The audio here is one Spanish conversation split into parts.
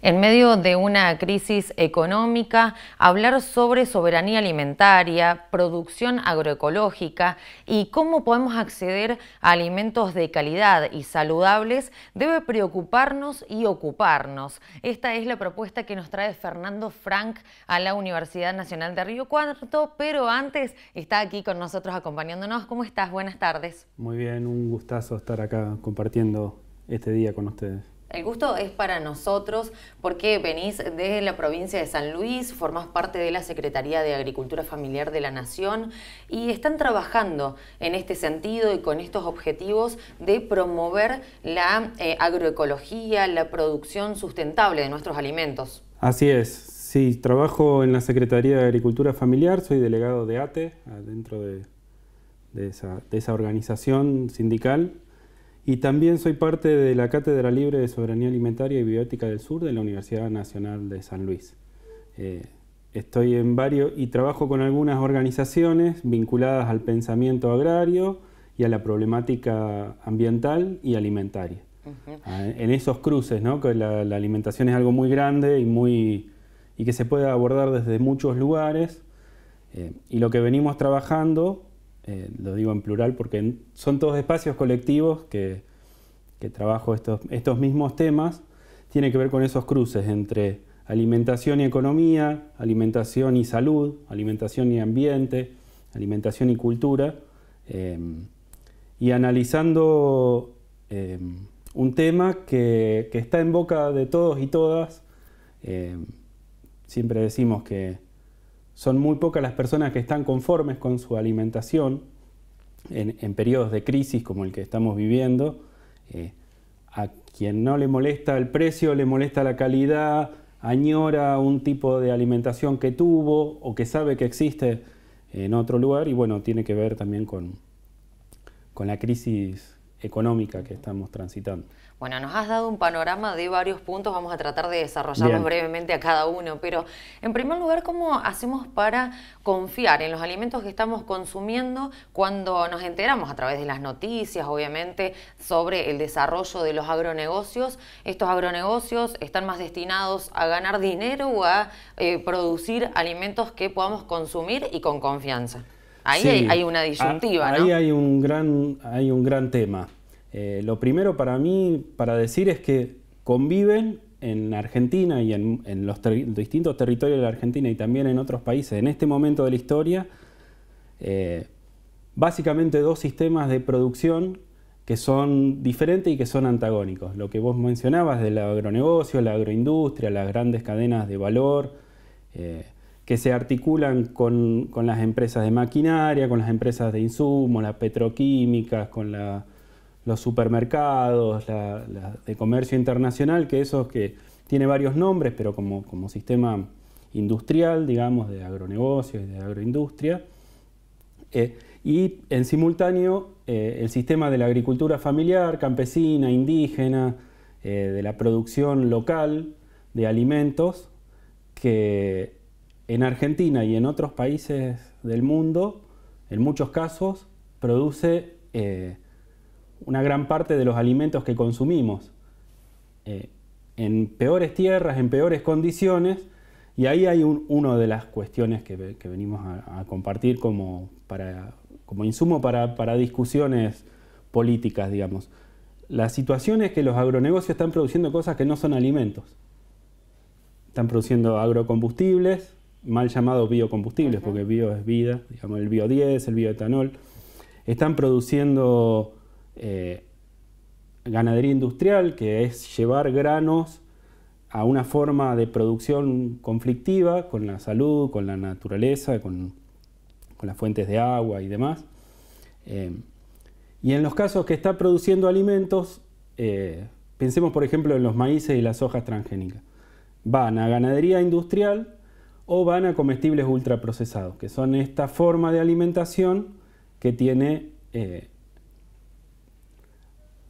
En medio de una crisis económica, hablar sobre soberanía alimentaria, producción agroecológica y cómo podemos acceder a alimentos de calidad y saludables debe preocuparnos y ocuparnos. Esta es la propuesta que nos trae Fernando Frank a la Universidad Nacional de Río Cuarto, pero antes está aquí con nosotros acompañándonos. ¿Cómo estás? Buenas tardes. Muy bien, un gustazo estar acá compartiendo este día con ustedes. El gusto es para nosotros porque venís de la provincia de San Luis, formás parte de la Secretaría de Agricultura Familiar de la Nación y están trabajando en este sentido y con estos objetivos de promover la eh, agroecología, la producción sustentable de nuestros alimentos. Así es, sí, trabajo en la Secretaría de Agricultura Familiar, soy delegado de ATE, dentro de esa organización sindical. Y también soy parte de la Cátedra Libre de Soberanía Alimentaria y Biótica del Sur de la Universidad Nacional de San Luis. Eh, estoy en varios y trabajo con algunas organizaciones vinculadas al pensamiento agrario y a la problemática ambiental y alimentaria. Ah, en esos cruces, ¿no? que la, alimentación es algo muy grande y, muy, y que se puede abordar desde muchos lugares. Eh, y lo que venimos trabajando eh, lo digo en plural porque son todos espacios colectivos que, que trabajo estos, estos mismos temas, tiene que ver con esos cruces entre alimentación y economía, alimentación y salud, alimentación y ambiente, alimentación y cultura, em, y analizando em, un tema que, está en boca de todos y todas. Em, siempre decimos que son muy pocas las personas que están conformes con su alimentación en, periodos de crisis como el que estamos viviendo. Eh, a quien no le molesta el precio, le molesta la calidad, añora un tipo de alimentación que tuvo o que sabe que existe en otro lugar y bueno, tiene que ver también con, con la crisis económica que estamos transitando. Bueno, nos has dado un panorama de varios puntos, vamos a tratar de desarrollarlos brevemente a cada uno, pero en primer lugar, ¿cómo hacemos para confiar en los alimentos que estamos consumiendo cuando nos enteramos a través de las noticias, obviamente, sobre el desarrollo de los agronegocios? ¿Estos agronegocios están más destinados a ganar dinero o a eh, producir alimentos que podamos consumir y con confianza? Ahí hay, una disyuntiva, ah, ¿no? Ahí hay un gran, hay un gran tema. Eh, lo primero para mí, para decir, es que conviven en Argentina y en, los distintos territorios de la Argentina y también en otros países, en este momento de la historia, eh, básicamente dos sistemas de producción que son diferentes y que son antagónicos. Lo que vos mencionabas del agronegocio, la agroindustria, las grandes cadenas de valor, eh, que se articulan con, las empresas de maquinaria, con las empresas de insumos, las petroquímicas, con los supermercados, de comercio internacional, que esos que tiene varios nombres, pero como, como sistema industrial, digamos, de agronegocios y de agroindustria. Eh, y en simultáneo eh, el sistema de la agricultura familiar, campesina, indígena, eh, de la producción local de alimentos, que en Argentina y en otros países del mundo, en muchos casos, produce eh, una gran parte de los alimentos que consumimos. Eh, en peores tierras, en peores condiciones, y ahí hay una de las cuestiones que, venimos a, compartir como, insumo para, para discusiones políticas, digamos. La situación es que los agronegocios están produciendo cosas que no son alimentos. Están produciendo agrocombustibles, mal llamados biocombustibles, porque bio es vida, digamos el 10 el bioetanol, están produciendo eh, ganadería industrial, que es llevar granos a una forma de producción conflictiva con la salud, con la naturaleza, con, las fuentes de agua y demás. Eh, y en los casos que está produciendo alimentos, eh, pensemos por ejemplo en los maíces y las hojas transgénicas. Van a ganadería industrial o van a comestibles ultraprocesados, que son esta forma de alimentación que tiene eh,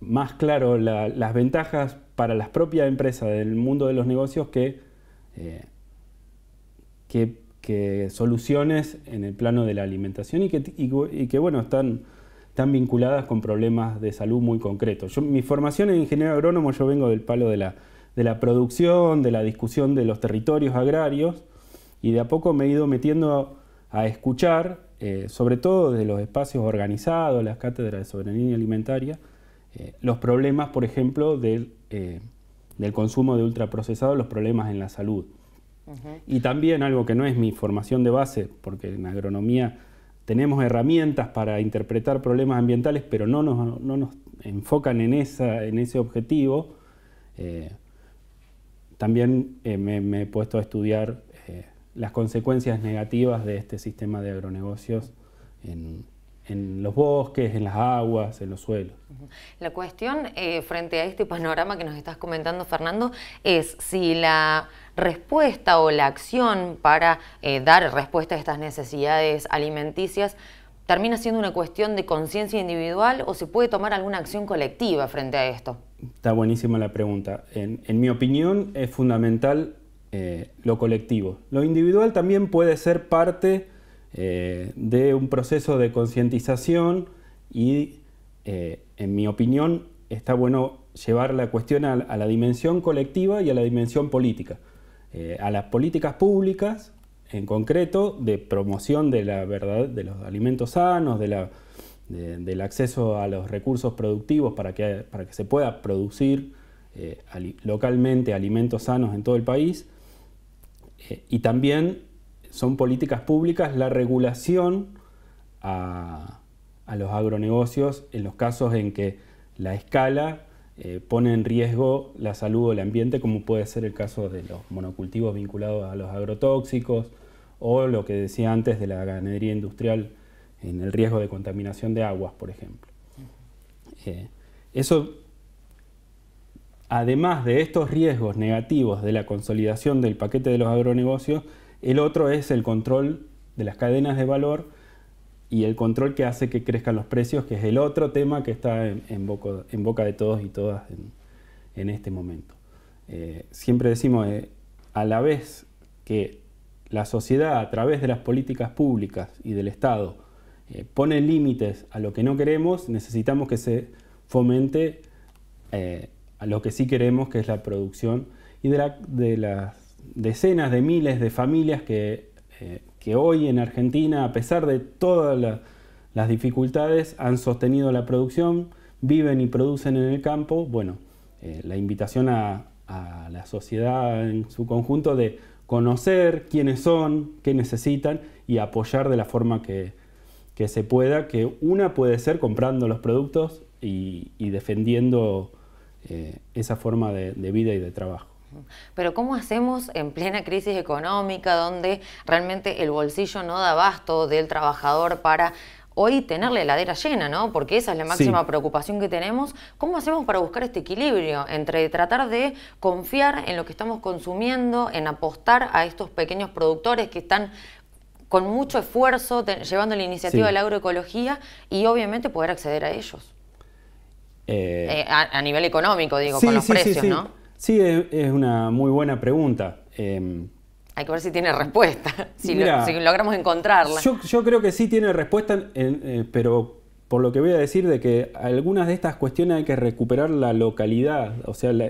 más claro las ventajas para las propias empresas del mundo de los negocios que, eh, que, soluciones en el plano de la alimentación y que, bueno, están, vinculadas con problemas de salud muy concretos. mi formación en ingeniero agrónomo, yo vengo del palo de la, de la producción, de la discusión de los territorios agrarios, y de a poco me he ido metiendo a, escuchar, eh, sobre todo desde los espacios organizados, las cátedras de soberanía alimentaria, eh, los problemas, por ejemplo, del, eh, consumo de ultraprocesados, los problemas en la salud. Y también algo que no es mi formación de base, porque en agronomía tenemos herramientas para interpretar problemas ambientales, pero no nos, no nos enfocan en, esa, en ese objetivo. también me, he puesto a estudiar las consecuencias negativas de este sistema de agronegocios en, los bosques, en las aguas, en los suelos. La cuestión eh, frente a este panorama que nos estás comentando, Fernando, es si la respuesta o la acción para eh, dar respuesta a estas necesidades alimenticias termina siendo una cuestión de conciencia individual o se puede tomar alguna acción colectiva frente a esto. Está buenísima la pregunta. en mi opinión es fundamental eh, lo colectivo. Lo individual también puede ser parte eh, de un proceso de concientización y, eh, en mi opinión, está bueno llevar la cuestión a, la dimensión colectiva y a la dimensión política. a las políticas públicas, en concreto, de promoción de la verdad, de los alimentos sanos, del acceso a los recursos productivos para que, se pueda producir localmente alimentos sanos en todo el país eh, y también son políticas públicas la regulación a, los agronegocios en los casos en que la escala eh, pone en riesgo la salud o el ambiente, como puede ser el caso de los monocultivos vinculados a los agrotóxicos o lo que decía antes de la ganadería industrial en el riesgo de contaminación de aguas, por ejemplo. Eh, eso además de estos riesgos negativos de la consolidación del paquete de los agronegocios, el otro es el control de las cadenas de valor y el control que hace que crezcan los precios, que es el otro tema que está en, boca, de todos y todas en, este momento. Eh, siempre decimos, eh, a la vez que la sociedad a través de las políticas públicas y del Estado eh, pone límites a lo que no queremos, necesitamos que se fomente a lo que sí queremos, que es la producción y de, las decenas de miles de familias que, eh, que, hoy en Argentina, a pesar de todas las dificultades, han sostenido la producción, viven y producen en el campo. Bueno, eh, la invitación a, la sociedad en su conjunto de conocer quiénes son, qué necesitan y apoyar de la forma que, se pueda, que una puede ser comprando los productos y defendiendo eh, esa forma de, vida y de trabajo. Pero ¿cómo hacemos en plena crisis económica donde realmente el bolsillo no da abasto del trabajador para hoy tener la heladera llena, ¿no? Porque esa es la máxima preocupación que tenemos. ¿Cómo hacemos para buscar este equilibrio entre tratar de confiar en lo que estamos consumiendo, en apostar a estos pequeños productores que están con mucho esfuerzo llevando la iniciativa de la agroecología y obviamente poder acceder a ellos? Eh, eh, a, nivel económico, digo, con los precios, ¿no? Sí, es, una muy buena pregunta. Em, hay que ver si tiene respuesta, si, logramos encontrarla. Yo, creo que sí tiene respuesta, eh, pero por lo que voy a decir de que algunas de estas cuestiones hay que recuperar la localidad, o sea, el,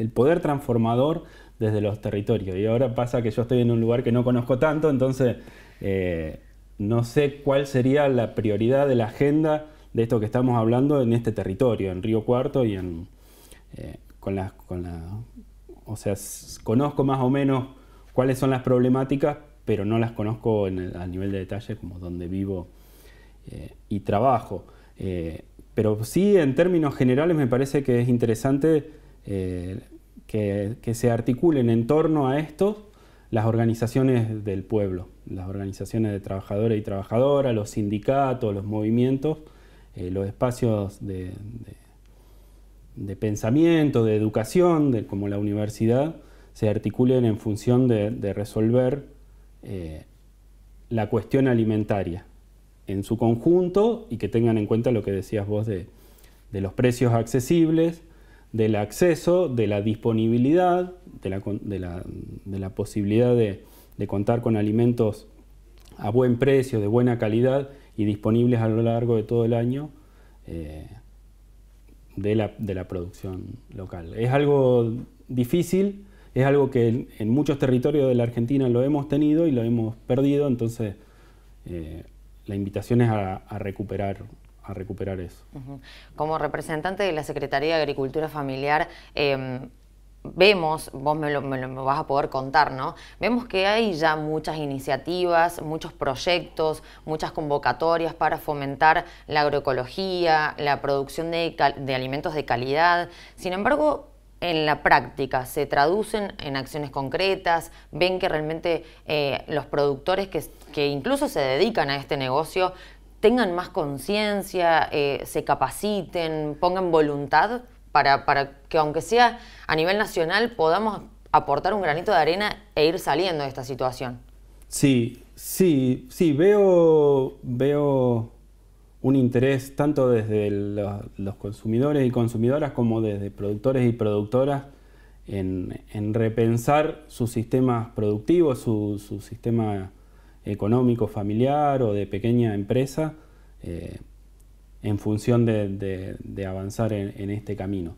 el, poder transformador desde los territorios. Y ahora pasa que yo estoy en un lugar que no conozco tanto, entonces no sé cuál sería la prioridad de la agenda de esto que estamos hablando en este territorio, en Río Cuarto y eh, con las... Con la, o sea, conozco más o menos cuáles son las problemáticas, pero no las conozco a nivel de detalle como donde vivo eh, y trabajo. Eh, pero sí, en términos generales, me parece que es interesante que, que, se articulen en torno a esto las organizaciones del pueblo, las organizaciones de trabajadores y trabajadoras, los sindicatos, los movimientos, eh, los espacios de, pensamiento, de educación, de, como la universidad, se articulen en función de, resolver eh, la cuestión alimentaria en su conjunto y que tengan en cuenta lo que decías vos de, los precios accesibles, del acceso, de la disponibilidad, de la posibilidad de, contar con alimentos a buen precio, de buena calidad y disponibles a lo largo de todo el año eh, de, la, producción local. Es algo difícil, es algo que en, muchos territorios de la Argentina lo hemos tenido y lo hemos perdido, entonces eh, la invitación es a, recuperar a recuperar eso. Como representante de la Secretaría de Agricultura Familiar, em, vemos, vos me lo, vas a poder contar, ¿no? Vemos que hay ya muchas iniciativas, muchos proyectos, muchas convocatorias para fomentar la agroecología, la producción de, alimentos de calidad. Sin embargo, en la práctica se traducen en acciones concretas, ven que realmente eh, los productores que, incluso se dedican a este negocio tengan más conciencia, eh, se capaciten, pongan voluntad? para, que aunque sea a nivel nacional podamos aportar un granito de arena e ir saliendo de esta situación. Sí, sí, sí, veo, veo un interés tanto desde los, consumidores y consumidoras como desde productores y productoras en, repensar sus sistemas productivos, su, sistema económico familiar o de pequeña empresa, eh, en función de, avanzar en, este camino.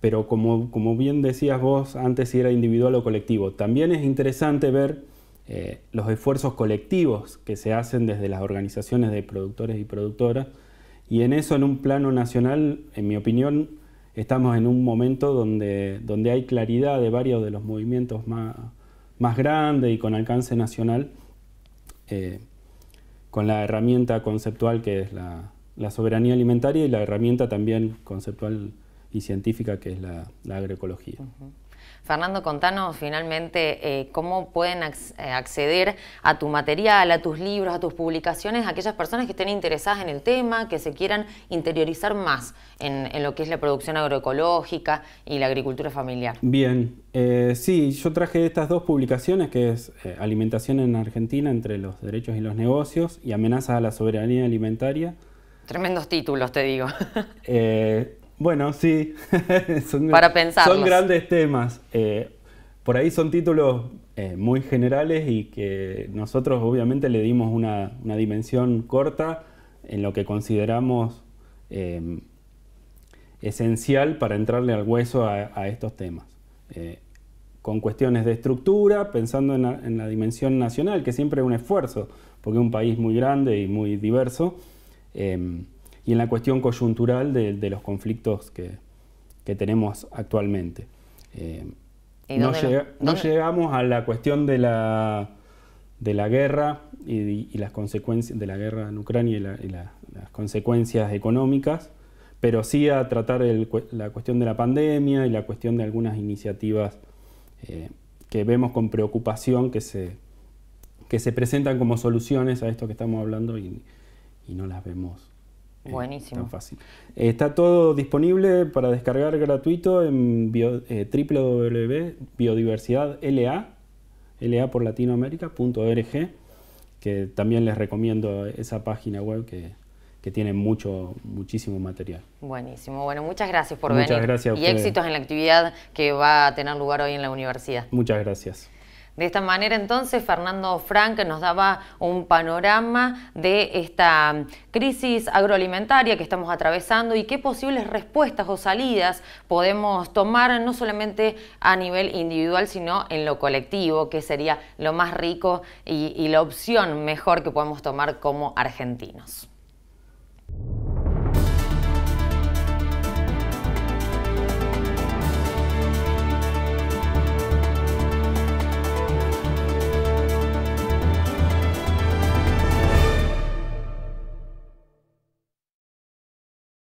Pero como, como, bien decías vos antes si era individual o colectivo, también es interesante ver eh, los esfuerzos colectivos que se hacen desde las organizaciones de productores y productoras. Y en eso, en un plano nacional, en mi opinión, estamos en un momento donde, donde hay claridad de varios de los movimientos más, más grandes y con alcance nacional, eh, con la herramienta conceptual que es la, la soberanía alimentaria y la herramienta también conceptual y científica que es la, agroecología. Fernando, contanos finalmente eh, cómo pueden eh, acceder a tu material, a tus libros, a tus publicaciones, a aquellas personas que estén interesadas en el tema, que se quieran interiorizar más en, lo que es la producción agroecológica y la agricultura familiar. Bien, eh, sí, yo traje estas dos publicaciones, que es Alimentación en Argentina entre los derechos y los negocios y Amenazas a la soberanía alimentaria Tremendos títulos, te digo. Eh, bueno, sí. son, Para pensar. Son grandes temas. Eh, por ahí son títulos eh, muy generales y que nosotros obviamente le dimos una, dimensión corta en lo que consideramos esencial para entrarle al hueso a, estos temas. con cuestiones de estructura, pensando en en la, dimensión nacional, que siempre es un esfuerzo, porque es un país muy grande y muy diverso, Em, y en la cuestión coyuntural de, los conflictos que, que tenemos actualmente. Em, no, llegamos a la cuestión de la, de la guerra y, las consecuencias de la guerra en Ucrania y, las consecuencias económicas, pero sí a tratar la cuestión de la pandemia y la cuestión de algunas iniciativas eh, que vemos con preocupación que se, que se presentan como soluciones a esto que estamos hablando y, y no las vemos. Eh, Buenísimo. Tan fácil. Está todo disponible para descargar gratuito en bio, eh, por latinoamérica.org, que también les recomiendo esa página web que, tiene mucho, muchísimo material. Buenísimo. Bueno, muchas gracias por venir. gracias. y éxitos en la actividad que va a tener lugar hoy en la universidad. Muchas gracias. De esta manera entonces Fernando Frank nos daba un panorama de esta mm, crisis agroalimentaria que estamos atravesando y qué posibles respuestas o salidas podemos tomar no solamente a nivel individual sino en lo colectivo, que sería lo más rico y, y la opción mejor que podemos tomar como argentinos.